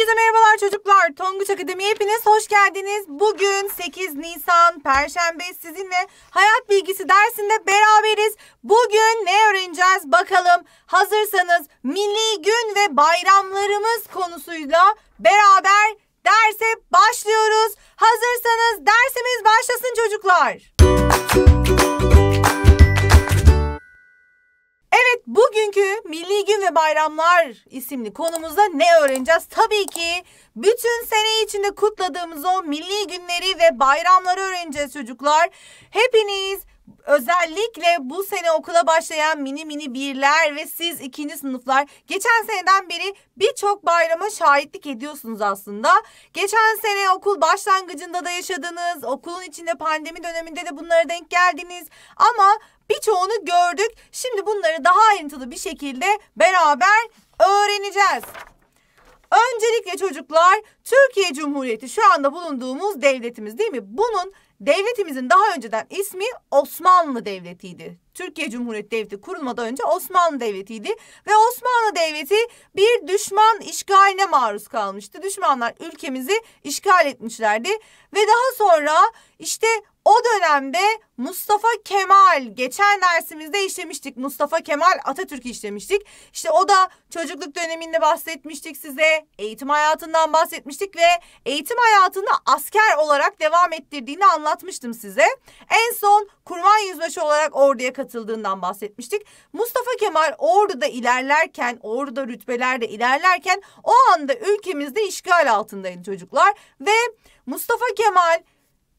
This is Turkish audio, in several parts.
Herkese merhabalar çocuklar. Tonguç Akademi hepiniz hoş geldiniz. Bugün 8 Nisan Perşembe sizinle hayat bilgisi dersinde beraberiz. Bugün ne öğreneceğiz bakalım. Hazırsanız milli gün ve bayramlarımız konusuyla beraber derse başlıyoruz. Hazırsanız dersimiz başlasın çocuklar. Müzik Evet bugünkü Milli Gün ve Bayramlar isimli konumuzda ne öğreneceğiz? Tabii ki bütün sene içinde kutladığımız o milli günleri ve bayramları öğreneceğiz çocuklar. Hepiniz özellikle bu sene okula başlayan mini mini birler ve siz ikinci sınıflar geçen seneden beri birçok bayrama şahitlik ediyorsunuz aslında. Geçen sene okul başlangıcında da yaşadınız, okulun içinde pandemi döneminde de bunlara denk geldiniz. Ama Birçoğunu gördük. Şimdi bunları daha ayrıntılı bir şekilde beraber öğreneceğiz. Öncelikle çocuklar Türkiye Cumhuriyeti şu anda bulunduğumuz devletimiz değil mi? Bunun devletimizin daha önceden ismi Osmanlı Devleti'ydi. Türkiye Cumhuriyeti Devleti kurulmadan önce Osmanlı Devleti'ydi ve Osmanlı Devleti bir düşman işgaline maruz kalmıştı. Düşmanlar ülkemizi işgal etmişlerdi ve daha sonra işte o dönemde Mustafa Kemal geçen dersimizde işlemiştik. Mustafa Kemal Atatürk işlemiştik. İşte o da çocukluk döneminde bahsetmiştik size. Eğitim hayatından bahsetmiştik ve eğitim hayatını asker olarak devam ettirdiğini anlatmıştım size. En son kurban yüzbaşı olarak orduya katıldığından bahsetmiştik. Mustafa Kemal orduda ilerlerken, orduda rütbelerde ilerlerken o anda ülkemizde işgal altındaydı çocuklar ve Mustafa Kemal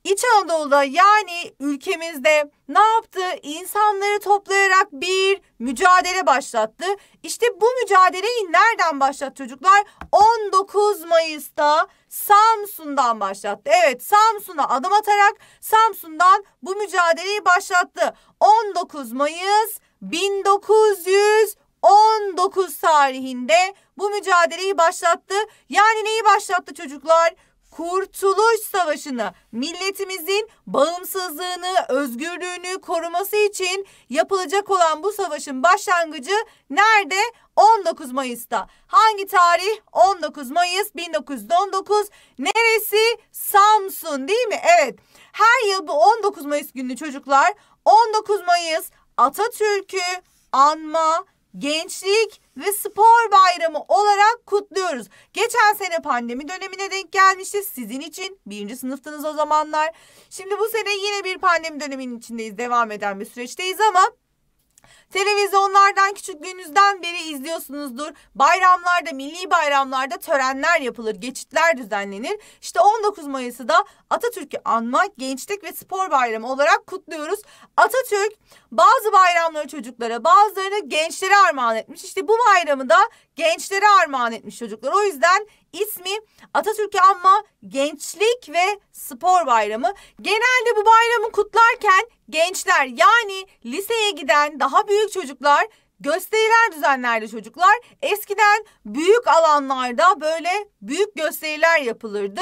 İç Anadolu'da yani ülkemizde ne yaptı? İnsanları toplayarak bir mücadele başlattı. İşte bu mücadeleyi nereden başlattı çocuklar? 19 Mayıs'ta Samsun'dan başlattı. Evet Samsun'a adım atarak Samsun'dan bu mücadeleyi başlattı. 19 Mayıs 1919 tarihinde bu mücadeleyi başlattı. Yani neyi başlattı çocuklar? Kurtuluş Savaşı'na milletimizin bağımsızlığını, özgürlüğünü koruması için yapılacak olan bu savaşın başlangıcı nerede? 19 Mayıs'ta. Hangi tarih? 19 Mayıs 1919. Neresi? Samsun değil mi? Evet. Her yıl bu 19 Mayıs günü çocuklar 19 Mayıs Atatürk'ü anma Gençlik ve Spor Bayramı olarak kutluyoruz. Geçen sene pandemi dönemine denk gelmişti. Sizin için birinci sınıftınız o zamanlar. Şimdi bu sene yine bir pandemi döneminin içindeyiz. Devam eden bir süreçteyiz ama Televizyonlardan küçüklüğünüzden beri izliyorsunuzdur. Bayramlarda, milli bayramlarda törenler yapılır, geçitler düzenlenir. İşte 19 Mayıs'ı da Atatürk'ü anmak, gençlik ve spor bayramı olarak kutluyoruz. Atatürk bazı bayramları çocuklara, bazılarını gençlere armağan etmiş. İşte bu bayramı da gençlere armağan etmiş çocuklar. O yüzden İsmi Atatürk'ü anma gençlik ve spor bayramı. Genelde bu bayramı kutlarken gençler yani liseye giden daha büyük çocuklar gösteriler düzenlerdi çocuklar. Eskiden büyük alanlarda böyle büyük gösteriler yapılırdı.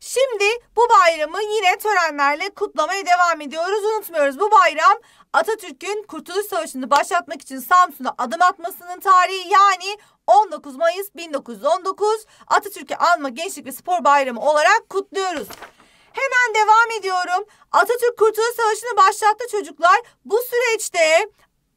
Şimdi bu bayramı yine törenlerle kutlamaya devam ediyoruz. Unutmuyoruz bu bayram Atatürk'ün Kurtuluş Savaşı'nı başlatmak için Samsun'a adım atmasının tarihi yani 19 Mayıs 1919 Atatürk'ü Anma Gençlik ve Spor Bayramı olarak kutluyoruz. Hemen devam ediyorum. Atatürk Kurtuluş Savaşı'nı başlattı çocuklar. Bu süreçte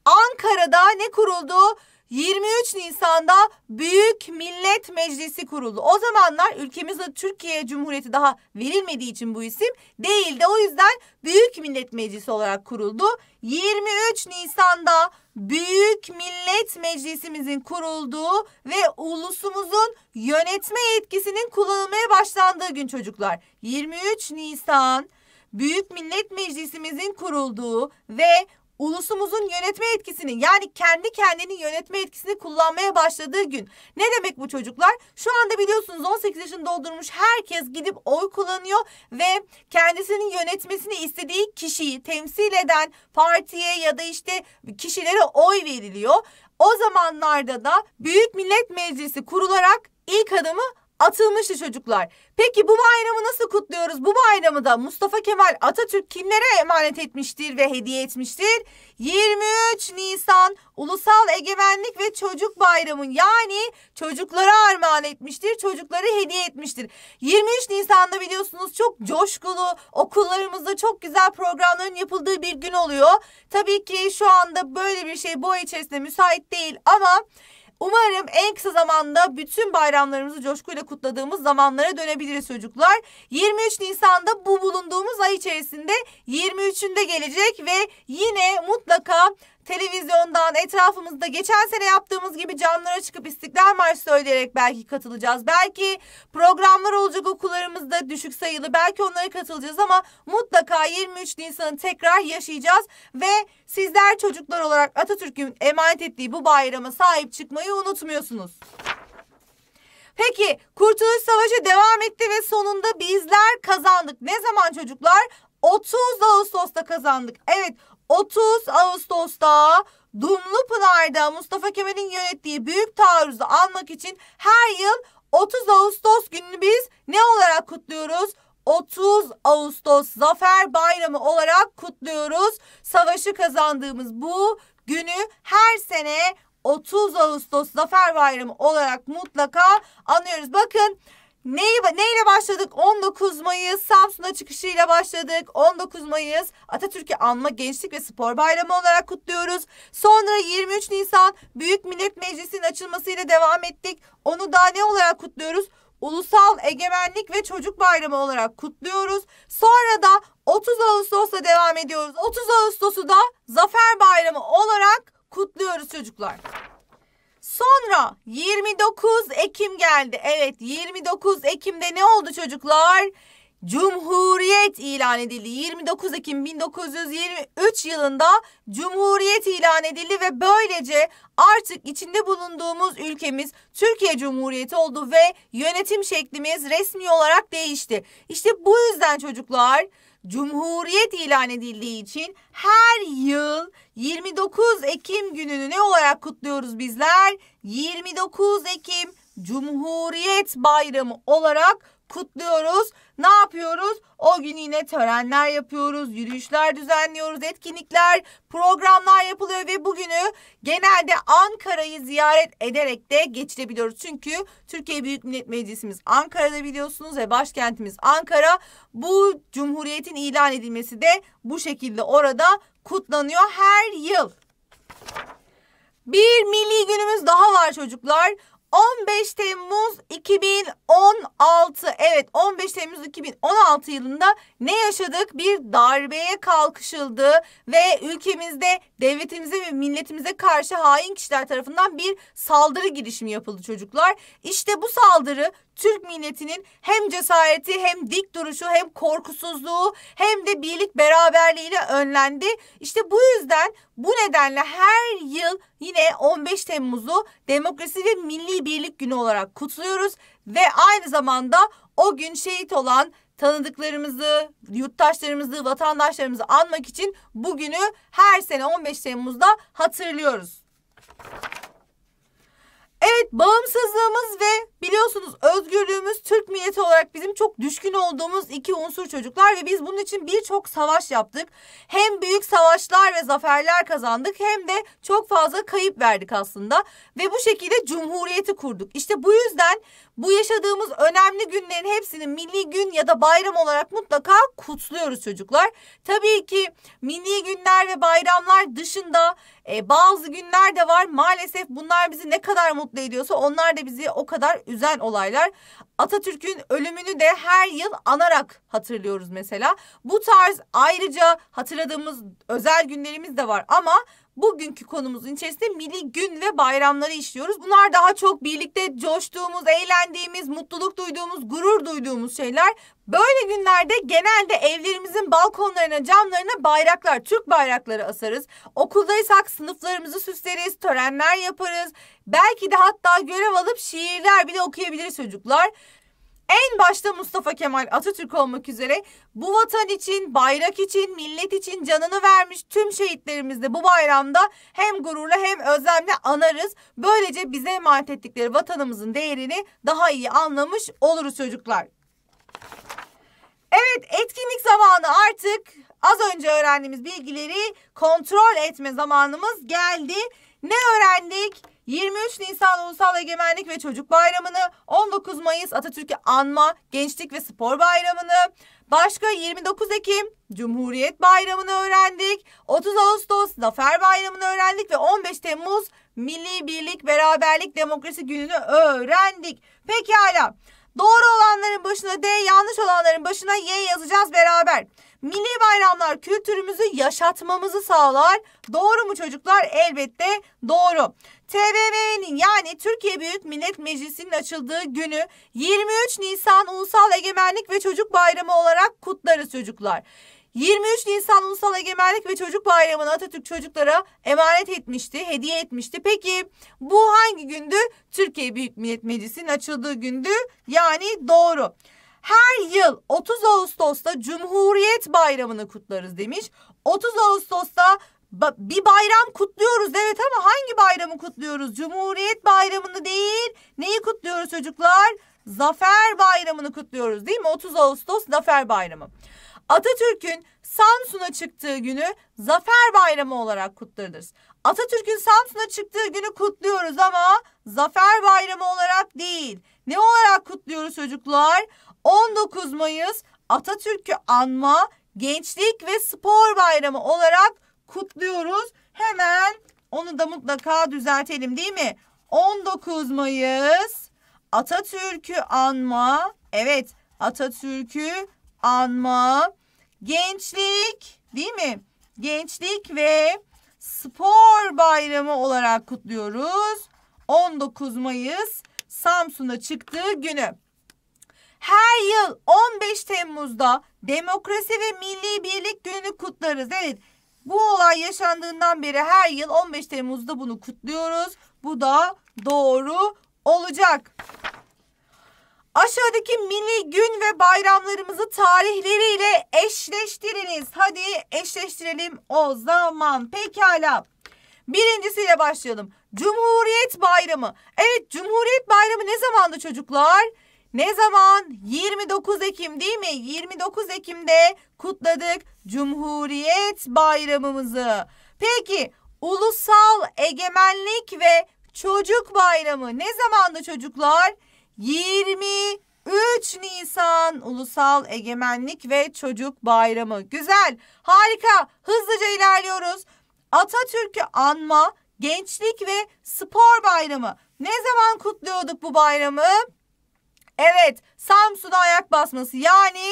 Ankara'da ne kuruldu? 23 Nisan'da Büyük Millet Meclisi kuruldu. O zamanlar ülkemizde Türkiye Cumhuriyeti daha verilmediği için bu isim değildi. O yüzden Büyük Millet Meclisi olarak kuruldu. 23 Nisan'da Büyük Millet Meclisimizin kurulduğu ve ulusumuzun yönetme yetkisinin kullanılmaya başlandığı gün çocuklar. 23 Nisan Büyük Millet Meclisimizin kurulduğu ve ulusumuzun yönetme etkisini yani kendi kendini yönetme etkisini kullanmaya başladığı gün. Ne demek bu çocuklar? Şu anda biliyorsunuz 18 yaşını doldurmuş herkes gidip oy kullanıyor ve kendisinin yönetmesini istediği kişiyi temsil eden partiye ya da işte kişilere oy veriliyor. O zamanlarda da Büyük Millet Meclisi kurularak ilk adımı atılmıştı çocuklar. Peki bu bayramı nasıl kutluyoruz? Bu bayramı da Mustafa Kemal Atatürk kimlere emanet etmiştir ve hediye etmiştir? 23 Nisan Ulusal Egemenlik ve Çocuk Bayramı yani çocuklara armağan etmiştir, çocuklara hediye etmiştir. 23 Nisan'da biliyorsunuz çok coşkulu, okullarımızda çok güzel programların yapıldığı bir gün oluyor. Tabii ki şu anda böyle bir şey boy içerisinde müsait değil ama Umarım en kısa zamanda bütün bayramlarımızı coşkuyla kutladığımız zamanlara dönebiliriz çocuklar. 23 Nisan'da bu bulunduğumuz ay içerisinde 23'ünde gelecek ve yine mutlaka televizyondan etrafımızda geçen sene yaptığımız gibi camlara çıkıp İstiklal Marşı söyleyerek belki katılacağız. Belki programlar olacak okul programımız da düşük sayılı. Belki onlara katılacağız ama mutlaka 23 Nisan'ı tekrar yaşayacağız. Ve sizler çocuklar olarak Atatürk'ün emanet ettiği bu bayrama sahip çıkmayı unutmuyorsunuz. Peki Kurtuluş Savaşı devam etti ve sonunda bizler kazandık. Ne zaman çocuklar? 30 Ağustos'ta kazandık. Evet 30 Ağustos'ta Dumlu Dumlupınar'da Mustafa Kemal'in yönettiği büyük taarruzu almak için her yıl 30 Ağustos gününü biz ne olarak kutluyoruz? 30 Ağustos Zafer Bayramı olarak kutluyoruz. Savaşı kazandığımız bu günü her sene 30 Ağustos Zafer Bayramı olarak mutlaka anıyoruz. Bakın Neyi, neyle başladık? 19 Mayıs Samsun'a çıkışıyla başladık. 19 Mayıs Atatürk'ü anma gençlik ve spor bayramı olarak kutluyoruz. Sonra 23 Nisan Büyük Millet Meclisi'nin açılmasıyla devam ettik. Onu daha ne olarak kutluyoruz? Ulusal Egemenlik ve Çocuk Bayramı olarak kutluyoruz. Sonra da 30 Ağustos'ta devam ediyoruz. 30 Ağustos'u da Zafer Bayramı olarak kutluyoruz çocuklar. Sonra 29 Ekim geldi. Evet 29 Ekim'de ne oldu çocuklar? Cumhuriyet ilan edildi. 29 Ekim 1923 yılında Cumhuriyet ilan edildi ve böylece artık içinde bulunduğumuz ülkemiz Türkiye Cumhuriyeti oldu ve yönetim şeklimiz resmi olarak değişti. İşte bu yüzden çocuklar Cumhuriyet ilan edildiği için her yıl 29 Ekim gününü ne olarak kutluyoruz bizler? 29 Ekim Cumhuriyet Bayramı olarak kutluyoruz. Ne yapıyoruz? O gün yine törenler yapıyoruz, yürüyüşler düzenliyoruz, etkinlikler, programlar yapılıyor ve bugünü genelde Ankara'yı ziyaret ederek de geçirebiliyoruz. Çünkü Türkiye Büyük Millet Meclisimiz Ankara'da biliyorsunuz ve başkentimiz Ankara. Bu cumhuriyetin ilan edilmesi de bu şekilde orada kutlanıyor her yıl. Bir milli günümüz daha var çocuklar. 15 Temmuz 2016 evet 15 Temmuz 2016 yılında ne yaşadık? Bir darbeye kalkışıldı ve ülkemizde devletimize ve milletimize karşı hain kişiler tarafından bir saldırı girişimi yapıldı çocuklar. İşte bu saldırı Türk milletinin hem cesareti hem dik duruşu hem korkusuzluğu hem de birlik beraberliğiyle önlendi. İşte bu yüzden bu nedenle her yıl yine 15 Temmuz'u Demokrasi ve Milli Birlik Günü olarak kutluyoruz ve aynı zamanda o gün şehit olan tanıdıklarımızı, yurttaşlarımızı, vatandaşlarımızı anmak için bugünü her sene 15 Temmuz'da hatırlıyoruz. Evet bağımsızlığımız ve biliyorsunuz özgürlüğümüz Türk milleti olarak bizim çok düşkün olduğumuz iki unsur çocuklar ve biz bunun için birçok savaş yaptık. Hem büyük savaşlar ve zaferler kazandık hem de çok fazla kayıp verdik aslında ve bu şekilde cumhuriyeti kurduk. İşte bu yüzden bu yaşadığımız önemli günlerin hepsini milli gün ya da bayram olarak mutlaka kutluyoruz çocuklar. Tabii ki milli günler ve bayramlar dışında e, bazı günler de var. Maalesef bunlar bizi ne kadar mutlu ediyorsa onlar da bizi o kadar üzen olaylar. Atatürk'ün ölümünü de her yıl anarak hatırlıyoruz mesela. Bu tarz ayrıca hatırladığımız özel günlerimiz de var ama bugünkü konumuzun içerisinde milli gün ve bayramları işliyoruz. Bunlar daha çok birlikte coştuğumuz, eğlendiğimiz, mutluluk duyduğumuz, gurur duyduğumuz şeyler. Böyle günlerde genelde evlerimizin balkonlarına, camlarına bayraklar, Türk bayrakları asarız. Okuldaysak sınıflarımızı süsleriz, törenler yaparız. Belki de hatta görev alıp şiirler bile okuyabiliriz çocuklar en başta Mustafa Kemal Atatürk olmak üzere bu vatan için, bayrak için, millet için canını vermiş tüm şehitlerimiz de bu bayramda hem gururla hem özlemle anarız. Böylece bize emanet ettikleri vatanımızın değerini daha iyi anlamış oluruz çocuklar. Evet etkinlik zamanı artık az önce öğrendiğimiz bilgileri kontrol etme zamanımız geldi. Ne öğrendik? 23 Nisan Ulusal Egemenlik ve Çocuk Bayramı'nı, 19 Mayıs Atatürk'ü Anma, Gençlik ve Spor Bayramı'nı, başka 29 Ekim Cumhuriyet Bayramı'nı öğrendik, 30 Ağustos Zafer Bayramı'nı öğrendik ve 15 Temmuz Milli Birlik, Beraberlik, Demokrasi Günü'nü öğrendik. Pekala. Doğru olanların başına D, yanlış olanların başına Y yazacağız beraber. Milli bayramlar kültürümüzü yaşatmamızı sağlar. Doğru mu çocuklar? Elbette doğru. TBMM'nin yani Türkiye Büyük Millet Meclisi'nin açıldığı günü 23 Nisan Ulusal Egemenlik ve Çocuk Bayramı olarak kutlarız çocuklar. 23 Nisan Ulusal Egemenlik ve Çocuk Bayramı'nı Atatürk çocuklara emanet etmişti, hediye etmişti. Peki bu hangi gündü? Türkiye Büyük Millet Meclisi'nin açıldığı gündü. Yani doğru. Her yıl 30 Ağustos'ta Cumhuriyet Bayramı'nı kutlarız demiş. 30 Ağustos'ta bir bayram kutluyoruz evet ama hangi bayramı kutluyoruz? Cumhuriyet Bayramı'nı değil. Neyi kutluyoruz çocuklar? Zafer Bayramı'nı kutluyoruz değil mi? 30 Ağustos Zafer Bayramı. Atatürk'ün Samsun'a çıktığı günü Zafer Bayramı olarak kutlarız. Atatürk'ün Samsun'a çıktığı günü kutluyoruz ama Zafer Bayramı olarak değil. Ne olarak kutluyoruz çocuklar? 19 Mayıs Atatürk'ü anma, gençlik ve spor bayramı olarak kutluyoruz. Hemen onu da mutlaka düzeltelim değil mi? 19 Mayıs Atatürk'ü anma. Evet, Atatürk'ü anma. Gençlik, değil mi? Gençlik ve spor bayramı olarak kutluyoruz. 19 Mayıs Samsun'a çıktığı günü. Her yıl 15 Temmuz'da Demokrasi ve Milli Birlik Günü kutlarız. Evet bu olay yaşandığından beri her yıl 15 Temmuz'da bunu kutluyoruz. Bu da doğru olacak. Aşağıdaki milli gün ve bayramlarımızı tarihleriyle eşleştiriniz. Hadi eşleştirelim o zaman. Pekala. Birincisiyle başlayalım. Cumhuriyet Bayramı. Evet Cumhuriyet Bayramı ne zamandı çocuklar? Ne zaman? 29 Ekim değil mi? 29 Ekim'de kutladık Cumhuriyet Bayramımızı. Peki Ulusal Egemenlik ve Çocuk Bayramı ne zamandı çocuklar? 23 Nisan Ulusal Egemenlik ve Çocuk Bayramı. Güzel, harika. Hızlıca ilerliyoruz. Atatürk'ü anma, gençlik ve spor bayramı. Ne zaman kutluyorduk bu bayramı? Evet, Samsun'a ayak basması yani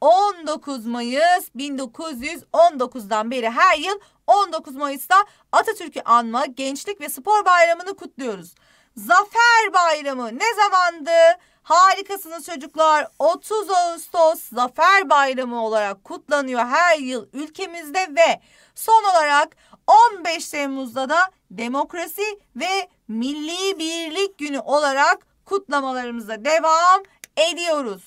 19 Mayıs 1919'dan beri her yıl 19 Mayıs'ta Atatürk'ü anma, gençlik ve spor bayramını kutluyoruz. Zafer Bayramı ne zamandı? Harikasınız çocuklar. 30 Ağustos Zafer Bayramı olarak kutlanıyor her yıl ülkemizde ve Son olarak 15 Temmuz'da da demokrasi ve milli birlik günü olarak kutlamalarımıza devam ediyoruz.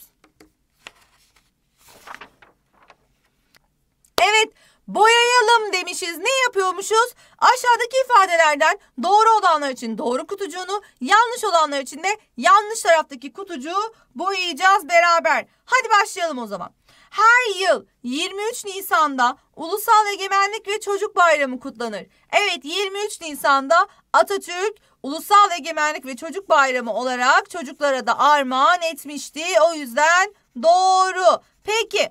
Evet boyayalım demişiz. Ne yapıyormuşuz? Aşağıdaki ifadelerden doğru olanlar için doğru kutucuğunu, yanlış olanlar için de yanlış taraftaki kutucuğu boyayacağız beraber. Hadi başlayalım o zaman. Her yıl 23 Nisan'da Ulusal Egemenlik ve Çocuk Bayramı kutlanır. Evet 23 Nisan'da Atatürk Ulusal Egemenlik ve Çocuk Bayramı olarak çocuklara da armağan etmişti. O yüzden doğru. Peki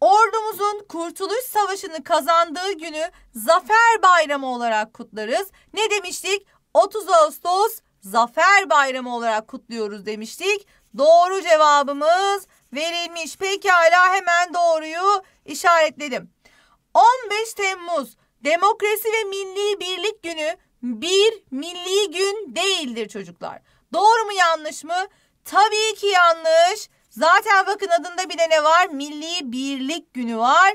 Ordumuzun Kurtuluş Savaşı'nı kazandığı günü Zafer Bayramı olarak kutlarız. Ne demiştik? 30 Ağustos Zafer Bayramı olarak kutluyoruz demiştik. Doğru cevabımız verilmiş. Peki Pekala hemen doğruyu işaretledim. 15 Temmuz Demokrasi ve Milli Birlik Günü bir milli gün değildir çocuklar. Doğru mu yanlış mı? Tabii ki yanlış. Zaten bakın adında bile ne var? Milli Birlik Günü var.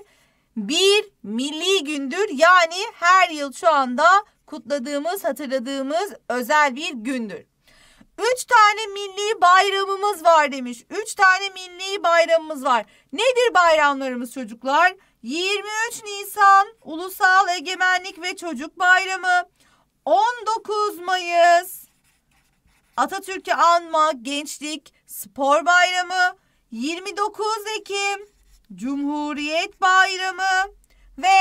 Bir milli gündür yani her yıl şu anda kutladığımız, hatırladığımız özel bir gündür. Üç tane milli bayramımız var demiş. Üç tane milli bayramımız var. Nedir bayramlarımız çocuklar? 23 Nisan Ulusal Egemenlik ve Çocuk Bayramı. 19 Mayıs Atatürk'ü anma, gençlik, spor bayramı. 29 Ekim Cumhuriyet Bayramı ve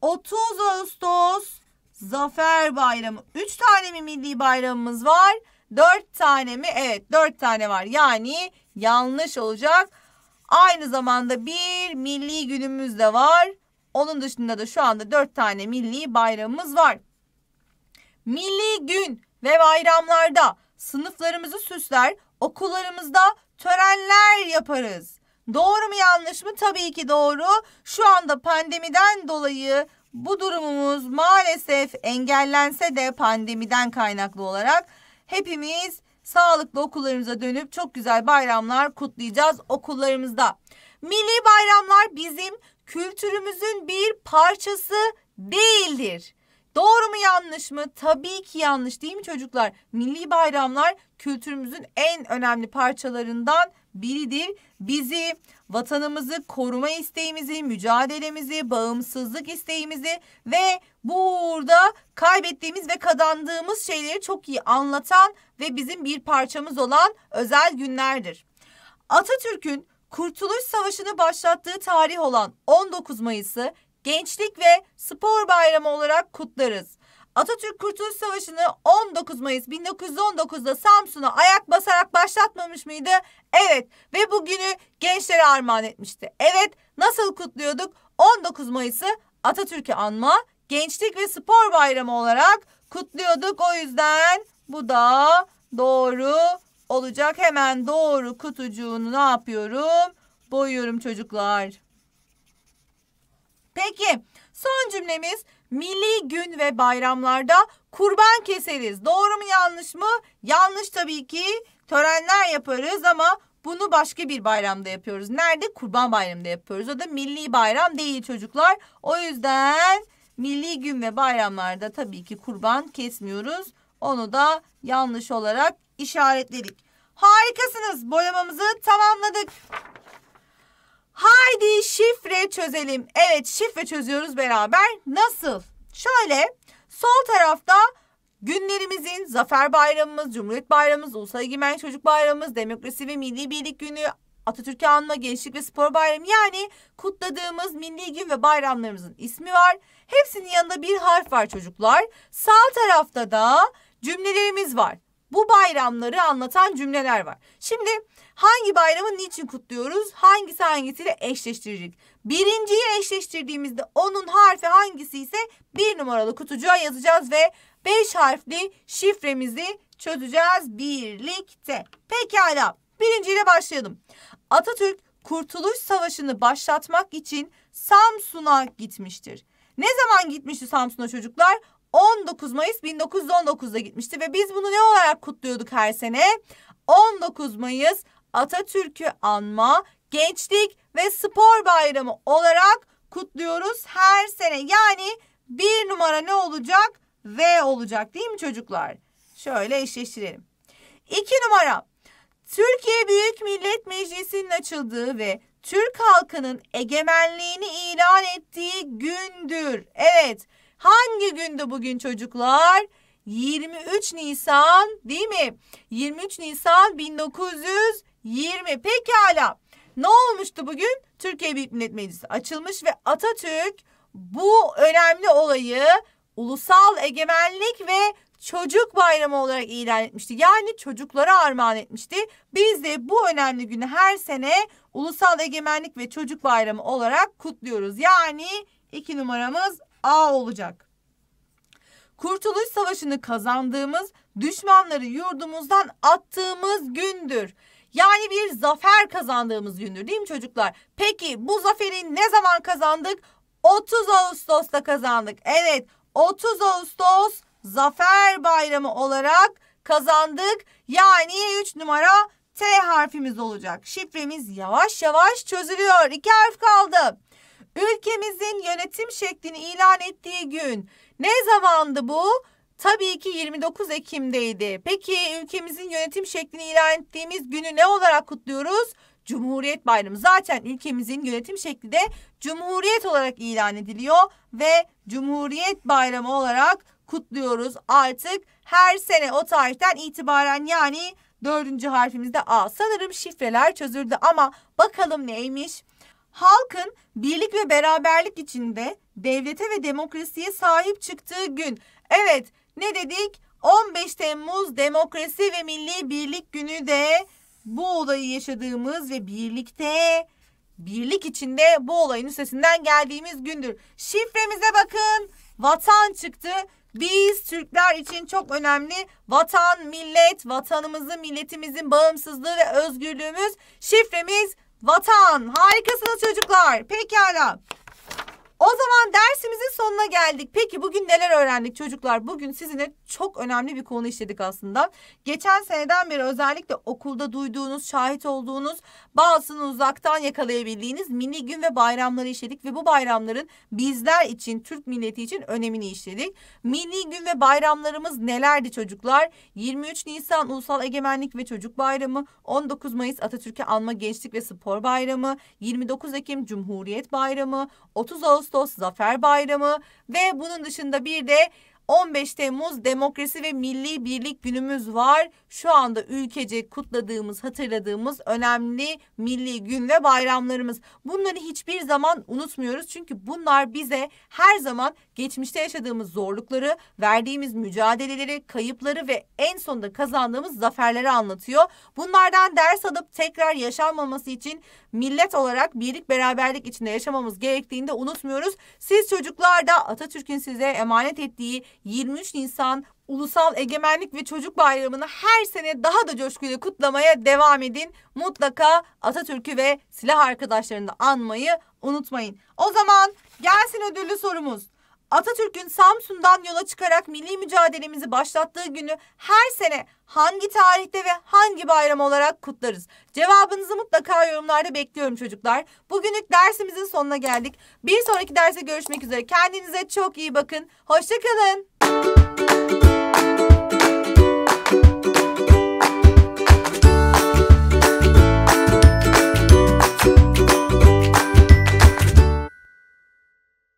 30 Ağustos Zafer Bayramı. 3 tane mi milli bayramımız var? Dört tane mi? Evet dört tane var. Yani yanlış olacak. Aynı zamanda bir milli günümüz de var. Onun dışında da şu anda dört tane milli bayramımız var. Milli gün ve bayramlarda sınıflarımızı süsler, okullarımızda törenler yaparız. Doğru mu yanlış mı? Tabii ki doğru. Şu anda pandemiden dolayı bu durumumuz maalesef engellense de pandemiden kaynaklı olarak hepimiz sağlıklı okullarımıza dönüp çok güzel bayramlar kutlayacağız okullarımızda. Milli bayramlar bizim kültürümüzün bir parçası değildir. Doğru mu yanlış mı? Tabii ki yanlış değil mi çocuklar? Milli bayramlar kültürümüzün en önemli parçalarından biridir. Bizi, vatanımızı koruma isteğimizi, mücadelemizi, bağımsızlık isteğimizi ve burada kaybettiğimiz ve kazandığımız şeyleri çok iyi anlatan ve bizim bir parçamız olan özel günlerdir. Atatürk'ün Kurtuluş Savaşı'nı başlattığı tarih olan 19 Mayıs'ı Gençlik ve Spor Bayramı olarak kutlarız. Atatürk Kurtuluş Savaşı'nı 19 Mayıs 1919'da Samsun'a ayak basarak başlatmamış mıydı? Evet ve bugünü gençlere armağan etmişti. Evet nasıl kutluyorduk? 19 Mayıs'ı Atatürk'ü anma, Gençlik ve Spor Bayramı olarak kutluyorduk. O yüzden bu da doğru olacak. Hemen doğru kutucuğunu ne yapıyorum? Boyuyorum çocuklar. Peki son cümlemiz milli gün ve bayramlarda kurban keseriz. Doğru mu yanlış mı? Yanlış tabii ki törenler yaparız ama bunu başka bir bayramda yapıyoruz. Nerede? Kurban bayramında yapıyoruz. O da milli bayram değil çocuklar. O yüzden Milli gün ve bayramlarda tabii ki kurban kesmiyoruz. Onu da yanlış olarak işaretledik. Harikasınız. Boyamamızı tamamladık. Haydi şifre çözelim. Evet şifre çözüyoruz beraber. Nasıl? Şöyle sol tarafta günlerimizin Zafer Bayramımız, Cumhuriyet Bayramımız, Ulusal Egemen Çocuk Bayramımız, Demokrasi ve Milli Birlik Günü, Atatürk'ü anma gençlik ve spor bayramı yani kutladığımız milli gün ve bayramlarımızın ismi var. Hepsinin yanında bir harf var çocuklar. Sağ tarafta da cümlelerimiz var. Bu bayramları anlatan cümleler var. Şimdi hangi bayramı niçin kutluyoruz? Hangisi hangisiyle eşleştirecek? Birinciyi eşleştirdiğimizde onun harfi hangisi ise bir numaralı kutucuğa yazacağız ve beş harfli şifremizi çözeceğiz birlikte. Pekala. Birinciyle başlayalım. Atatürk Kurtuluş Savaşı'nı başlatmak için Samsun'a gitmiştir. Ne zaman gitmişti Samsun'a çocuklar? 19 Mayıs 1919'da gitmişti ve biz bunu ne olarak kutluyorduk her sene? 19 Mayıs Atatürk'ü anma, gençlik ve spor bayramı olarak kutluyoruz her sene. Yani bir numara ne olacak? V olacak değil mi çocuklar? Şöyle eşleştirelim. İki numara Türkiye Büyük Millet Meclisi'nin açıldığı ve Türk halkının egemenliğini ilan ettiği gündür. Evet, hangi gündü bugün çocuklar? 23 Nisan değil mi? 23 Nisan 1920. Pekala. Ne olmuştu bugün? Türkiye Büyük Millet Meclisi açılmış ve Atatürk bu önemli olayı ulusal egemenlik ve çocuk bayramı olarak ilan etmişti. Yani çocuklara armağan etmişti. Biz de bu önemli günü her sene Ulusal Egemenlik ve Çocuk Bayramı olarak kutluyoruz. Yani iki numaramız A olacak. Kurtuluş Savaşı'nı kazandığımız, düşmanları yurdumuzdan attığımız gündür. Yani bir zafer kazandığımız gündür değil mi çocuklar? Peki bu zaferi ne zaman kazandık? 30 Ağustos'ta kazandık. Evet 30 Ağustos zafer bayramı olarak kazandık. Yani 3 numara T harfimiz olacak. Şifremiz yavaş yavaş çözülüyor. 2 harf kaldı. Ülkemizin yönetim şeklini ilan ettiği gün ne zamandı bu? Tabii ki 29 Ekim'deydi. Peki ülkemizin yönetim şeklini ilan ettiğimiz günü ne olarak kutluyoruz? Cumhuriyet Bayramı. Zaten ülkemizin yönetim şekli de Cumhuriyet olarak ilan ediliyor ve Cumhuriyet Bayramı olarak kutluyoruz artık. Her sene o tarihten itibaren yani dördüncü harfimizde A. Sanırım şifreler çözüldü ama bakalım neymiş? Halkın birlik ve beraberlik içinde devlete ve demokrasiye sahip çıktığı gün. Evet ne dedik? 15 Temmuz Demokrasi ve Milli Birlik Günü de bu olayı yaşadığımız ve birlikte birlik içinde bu olayın üstesinden geldiğimiz gündür. Şifremize bakın. Vatan çıktı. Biz Türkler için çok önemli vatan, millet, vatanımızın milletimizin bağımsızlığı ve özgürlüğümüz. Şifremiz vatan. Harikasınız çocuklar. Pekala. O zaman dersimizin sonuna geldik. Peki bugün neler öğrendik çocuklar? Bugün sizinle çok önemli bir konu işledik aslında. Geçen seneden beri özellikle okulda duyduğunuz, şahit olduğunuz, bazısını uzaktan yakalayabildiğiniz mini gün ve bayramları işledik ve bu bayramların bizler için, Türk milleti için önemini işledik. Mini gün ve bayramlarımız nelerdi çocuklar? 23 Nisan Ulusal Egemenlik ve Çocuk Bayramı, 19 Mayıs Atatürk'ü Anma Gençlik ve Spor Bayramı, 29 Ekim Cumhuriyet Bayramı, 30 Ağustos Ağustos Zafer Bayramı ve bunun dışında bir de 15 Temmuz Demokrasi ve Milli Birlik Günümüz var. Şu anda ülkece kutladığımız, hatırladığımız önemli milli gün ve bayramlarımız. Bunları hiçbir zaman unutmuyoruz. Çünkü bunlar bize her zaman geçmişte yaşadığımız zorlukları, verdiğimiz mücadeleleri, kayıpları ve en sonunda kazandığımız zaferleri anlatıyor. Bunlardan ders alıp tekrar yaşanmaması için millet olarak birlik beraberlik içinde yaşamamız gerektiğini de unutmuyoruz. Siz çocuklar da Atatürk'ün size emanet ettiği 23 Nisan Ulusal Egemenlik ve Çocuk Bayramı'nı her sene daha da coşkuyla kutlamaya devam edin. Mutlaka Atatürk'ü ve silah arkadaşlarını anmayı unutmayın. O zaman gelsin ödüllü sorumuz. Atatürk'ün Samsun'dan yola çıkarak milli mücadelemizi başlattığı günü her sene hangi tarihte ve hangi bayram olarak kutlarız? Cevabınızı mutlaka yorumlarda bekliyorum çocuklar. Bugünlük dersimizin sonuna geldik. Bir sonraki derse görüşmek üzere. Kendinize çok iyi bakın. Hoşçakalın.